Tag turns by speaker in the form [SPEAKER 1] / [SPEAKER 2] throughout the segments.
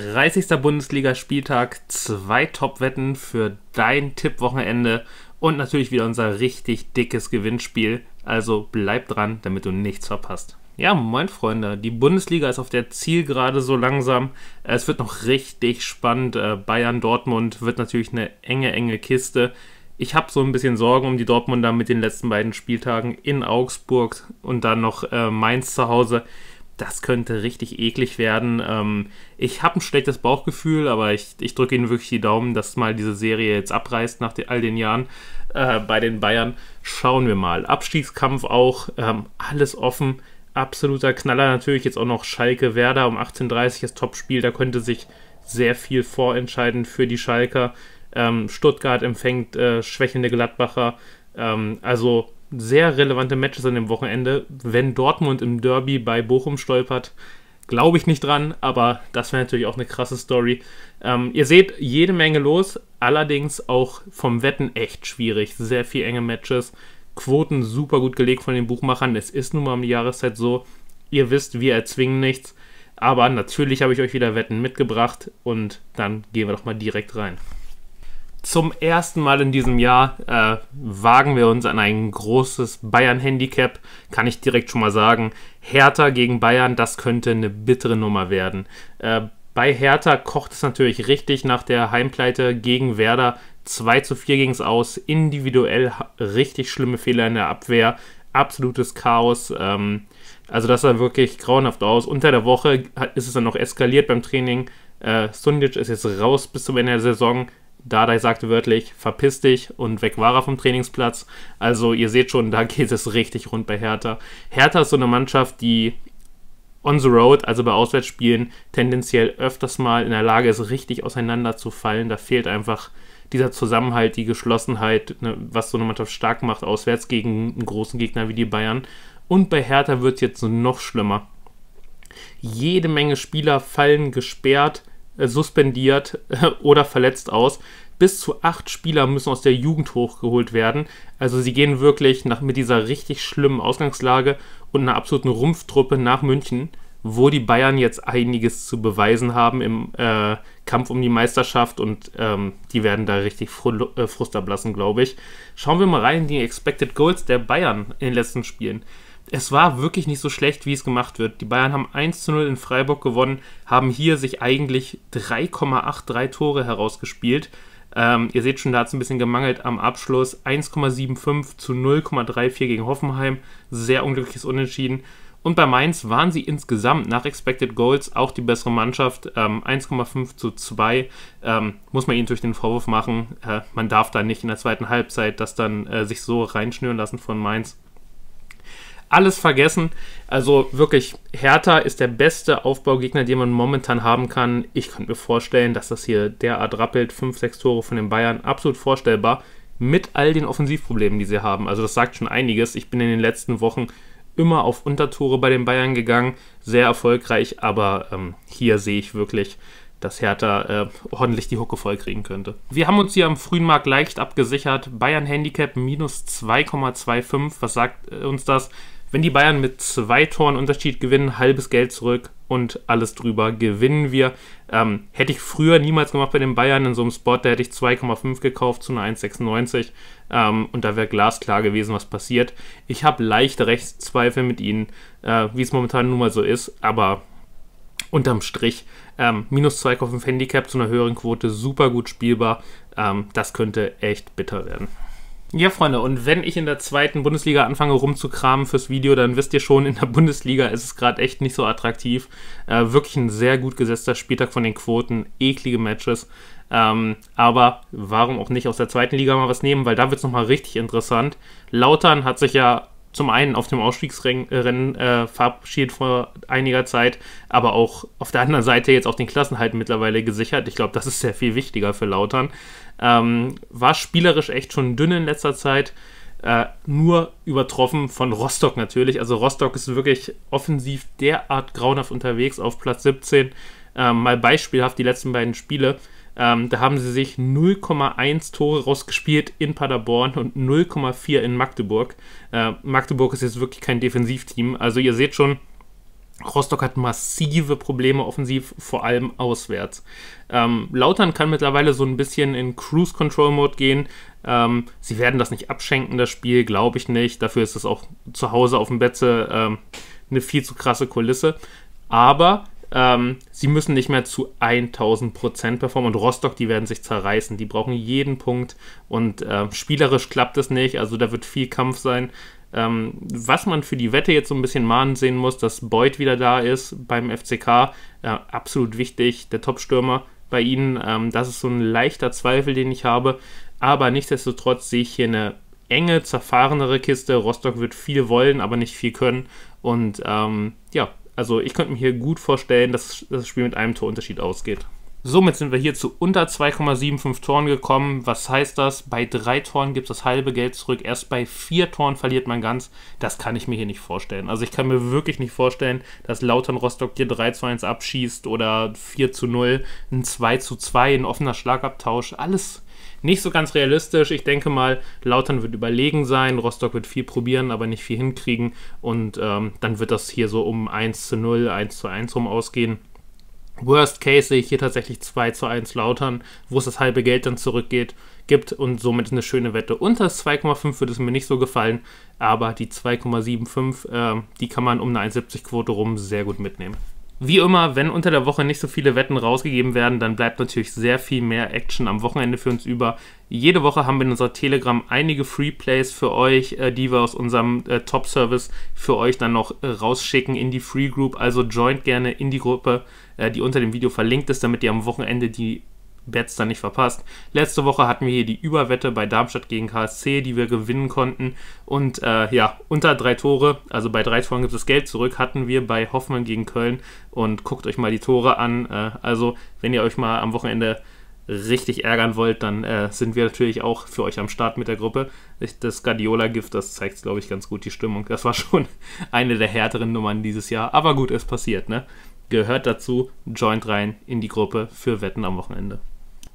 [SPEAKER 1] 30. Bundesligaspieltag, zwei Top-Wetten für dein Tippwochenende und natürlich wieder unser richtig dickes Gewinnspiel. Also bleib dran, damit du nichts verpasst. Ja, moin Freunde, die Bundesliga ist auf der Zielgerade so langsam. Es wird noch richtig spannend. Äh, Bayern Dortmund wird natürlich eine enge, enge Kiste. Ich habe so ein bisschen Sorgen um die Dortmunder mit den letzten beiden Spieltagen in Augsburg und dann noch äh, Mainz zu Hause das könnte richtig eklig werden. Ähm, ich habe ein schlechtes Bauchgefühl, aber ich, ich drücke Ihnen wirklich die Daumen, dass mal diese Serie jetzt abreißt nach den, all den Jahren äh, bei den Bayern. Schauen wir mal. Abstiegskampf auch, ähm, alles offen. Absoluter Knaller natürlich jetzt auch noch Schalke Werder um 18.30 Uhr das Topspiel. Da könnte sich sehr viel vorentscheiden für die Schalker. Ähm, Stuttgart empfängt äh, schwächelnde Gladbacher. Ähm, also sehr relevante Matches an dem Wochenende. Wenn Dortmund im Derby bei Bochum stolpert, glaube ich nicht dran, aber das wäre natürlich auch eine krasse Story. Ähm, ihr seht jede Menge los, allerdings auch vom Wetten echt schwierig. Sehr viele enge Matches, Quoten super gut gelegt von den Buchmachern. Es ist nun mal um die Jahreszeit so. Ihr wisst, wir erzwingen nichts. Aber natürlich habe ich euch wieder Wetten mitgebracht und dann gehen wir doch mal direkt rein zum ersten Mal in diesem Jahr äh, wagen wir uns an ein großes Bayern-Handicap. Kann ich direkt schon mal sagen. Hertha gegen Bayern, das könnte eine bittere Nummer werden. Äh, bei Hertha kocht es natürlich richtig nach der Heimpleite gegen Werder. 2 zu 4 ging es aus. Individuell richtig schlimme Fehler in der Abwehr. Absolutes Chaos. Ähm, also das sah wirklich grauenhaft aus. Unter der Woche ist es dann noch eskaliert beim Training. Äh, Sundic ist jetzt raus bis zum Ende der Saison. Dadai sagte wörtlich, verpiss dich und weg war er vom Trainingsplatz. Also ihr seht schon, da geht es richtig rund bei Hertha. Hertha ist so eine Mannschaft, die on the road, also bei Auswärtsspielen, tendenziell öfters mal in der Lage ist, richtig auseinanderzufallen. Da fehlt einfach dieser Zusammenhalt, die Geschlossenheit, ne, was so eine Mannschaft stark macht, auswärts gegen einen großen Gegner wie die Bayern. Und bei Hertha wird es jetzt noch schlimmer. Jede Menge Spieler fallen gesperrt äh, suspendiert oder verletzt aus. Bis zu acht Spieler müssen aus der Jugend hochgeholt werden. Also sie gehen wirklich nach, mit dieser richtig schlimmen Ausgangslage und einer absoluten Rumpftruppe nach München, wo die Bayern jetzt einiges zu beweisen haben im äh, Kampf um die Meisterschaft und ähm, die werden da richtig fru äh, Frust ablassen, glaube ich. Schauen wir mal rein in die Expected Goals der Bayern in den letzten Spielen es war wirklich nicht so schlecht, wie es gemacht wird. Die Bayern haben 1 zu 0 in Freiburg gewonnen, haben hier sich eigentlich 3,83 Tore herausgespielt. Ähm, ihr seht schon, da hat es ein bisschen gemangelt am Abschluss. 1,75 zu 0,34 gegen Hoffenheim. Sehr unglückliches Unentschieden. Und bei Mainz waren sie insgesamt nach Expected Goals auch die bessere Mannschaft. Ähm, 1,5 zu 2 ähm, muss man ihnen durch den Vorwurf machen. Äh, man darf da nicht in der zweiten Halbzeit das dann äh, sich so reinschnüren lassen von Mainz alles vergessen. Also wirklich, Hertha ist der beste Aufbaugegner, den man momentan haben kann. Ich könnte mir vorstellen, dass das hier derart rappelt. 5, 6 Tore von den Bayern, absolut vorstellbar. Mit all den Offensivproblemen, die sie haben. Also das sagt schon einiges. Ich bin in den letzten Wochen immer auf Untertore bei den Bayern gegangen. Sehr erfolgreich, aber ähm, hier sehe ich wirklich, dass Hertha äh, ordentlich die Hucke vollkriegen könnte. Wir haben uns hier am frühen Markt leicht abgesichert. Bayern Handicap minus 2,25. Was sagt äh, uns das? Wenn die Bayern mit zwei Toren Unterschied gewinnen, halbes Geld zurück und alles drüber gewinnen wir. Ähm, hätte ich früher niemals gemacht bei den Bayern in so einem Spot, da hätte ich 2,5 gekauft zu einer 1,96 ähm, und da wäre glasklar gewesen, was passiert. Ich habe leichte Rechtszweifel mit ihnen, äh, wie es momentan nun mal so ist, aber unterm Strich ähm, minus 2,5 Handicap zu einer höheren Quote super gut spielbar. Ähm, das könnte echt bitter werden. Ja, Freunde, und wenn ich in der zweiten Bundesliga anfange rumzukramen fürs Video, dann wisst ihr schon, in der Bundesliga ist es gerade echt nicht so attraktiv. Äh, wirklich ein sehr gut gesetzter Spieltag von den Quoten, eklige Matches. Ähm, aber warum auch nicht aus der zweiten Liga mal was nehmen, weil da wird es nochmal richtig interessant. Lautern hat sich ja zum einen auf dem Ausstiegsrennen äh, äh, verabschiedet vor einiger Zeit, aber auch auf der anderen Seite jetzt auch den Klassenhalt mittlerweile gesichert. Ich glaube, das ist sehr viel wichtiger für Lautern. Ähm, war spielerisch echt schon dünn in letzter Zeit. Äh, nur übertroffen von Rostock natürlich. Also Rostock ist wirklich offensiv derart grauenhaft unterwegs auf Platz 17. Ähm, mal beispielhaft die letzten beiden Spiele. Ähm, da haben sie sich 0,1 Tore rausgespielt in Paderborn und 0,4 in Magdeburg. Äh, Magdeburg ist jetzt wirklich kein Defensivteam. Also ihr seht schon, Rostock hat massive Probleme offensiv, vor allem auswärts. Ähm, Lautern kann mittlerweile so ein bisschen in Cruise Control Mode gehen. Ähm, sie werden das nicht abschenken, das Spiel, glaube ich nicht. Dafür ist es auch zu Hause auf dem Betze ähm, eine viel zu krasse Kulisse. Aber ähm, sie müssen nicht mehr zu 1000 performen und Rostock, die werden sich zerreißen. Die brauchen jeden Punkt und äh, spielerisch klappt es nicht. Also da wird viel Kampf sein. Ähm, was man für die Wette jetzt so ein bisschen mahnen sehen muss, dass Beuth wieder da ist beim FCK, äh, absolut wichtig, der Topstürmer bei ihnen. Ähm, das ist so ein leichter Zweifel, den ich habe. Aber nichtsdestotrotz sehe ich hier eine enge, zerfahrenere Kiste. Rostock wird viel wollen, aber nicht viel können. Und ähm, ja, also ich könnte mir hier gut vorstellen, dass das Spiel mit einem Torunterschied ausgeht. Somit sind wir hier zu unter 2,75 Toren gekommen. Was heißt das? Bei drei Toren gibt es das halbe Geld zurück. Erst bei vier Toren verliert man ganz. Das kann ich mir hier nicht vorstellen. Also ich kann mir wirklich nicht vorstellen, dass Lautern Rostock hier 3 zu 1 abschießt oder 4 zu 0, ein 2 zu 2, ein offener Schlagabtausch. Alles nicht so ganz realistisch. Ich denke mal, Lautern wird überlegen sein, Rostock wird viel probieren, aber nicht viel hinkriegen. Und ähm, dann wird das hier so um 1 zu 0, 1 zu 1 rum ausgehen. Worst Case sehe ich hier tatsächlich 2 zu 1 Lautern, wo es das halbe Geld dann zurückgeht, gibt und somit eine schöne Wette. Unter 2,5 würde es mir nicht so gefallen, aber die 2,75, äh, die kann man um eine 1,70 Quote rum sehr gut mitnehmen. Wie immer, wenn unter der Woche nicht so viele Wetten rausgegeben werden, dann bleibt natürlich sehr viel mehr Action am Wochenende für uns über. Jede Woche haben wir in unserer Telegram einige Free Plays für euch, äh, die wir aus unserem äh, Top-Service für euch dann noch äh, rausschicken in die Free Group. Also joint gerne in die Gruppe, die unter dem Video verlinkt ist, damit ihr am Wochenende die Bets dann nicht verpasst. Letzte Woche hatten wir hier die Überwette bei Darmstadt gegen KSC, die wir gewinnen konnten. Und äh, ja, unter drei Tore, also bei drei Toren gibt es Geld zurück, hatten wir bei Hoffmann gegen Köln. Und guckt euch mal die Tore an. Äh, also, wenn ihr euch mal am Wochenende richtig ärgern wollt, dann äh, sind wir natürlich auch für euch am Start mit der Gruppe. Das Guardiola-Gift, das zeigt, glaube ich, ganz gut die Stimmung. Das war schon eine der härteren Nummern dieses Jahr. Aber gut, es passiert, ne? Gehört dazu, joint rein in die Gruppe für Wetten am Wochenende.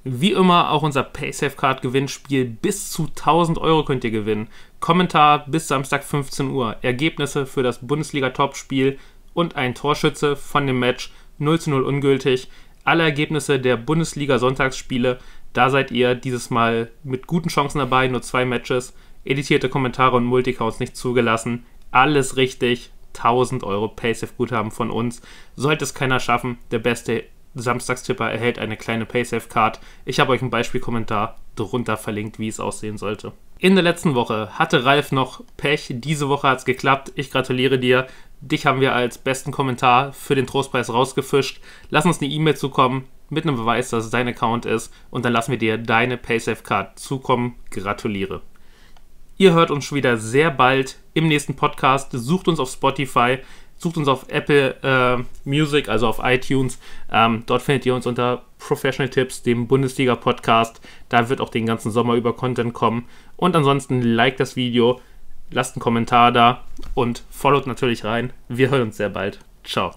[SPEAKER 1] Wie immer auch unser PaySafeCard Gewinnspiel. Bis zu 1000 Euro könnt ihr gewinnen. Kommentar bis Samstag 15 Uhr. Ergebnisse für das Bundesliga-Topspiel und ein Torschütze von dem Match 0 zu 0 ungültig. Alle Ergebnisse der Bundesliga-Sonntagsspiele. Da seid ihr dieses Mal mit guten Chancen dabei. Nur zwei Matches. Editierte Kommentare und Multicounts nicht zugelassen. Alles richtig. 1000 Euro Paysafe-Guthaben von uns. Sollte es keiner schaffen, der beste Samstagstipper erhält eine kleine Paysafe-Card. Ich habe euch einen Beispielkommentar drunter verlinkt, wie es aussehen sollte. In der letzten Woche hatte Ralf noch Pech. Diese Woche hat es geklappt. Ich gratuliere dir. Dich haben wir als besten Kommentar für den Trostpreis rausgefischt. Lass uns eine E-Mail zukommen mit einem Beweis, dass es dein Account ist. Und dann lassen wir dir deine Paysafe-Card zukommen. Gratuliere. Ihr hört uns schon wieder sehr bald im nächsten Podcast. Sucht uns auf Spotify. Sucht uns auf Apple äh, Music, also auf iTunes. Ähm, dort findet ihr uns unter Professional Tips, dem Bundesliga-Podcast. Da wird auch den ganzen Sommer über Content kommen. Und ansonsten like das Video, lasst einen Kommentar da und followt natürlich rein. Wir hören uns sehr bald. Ciao.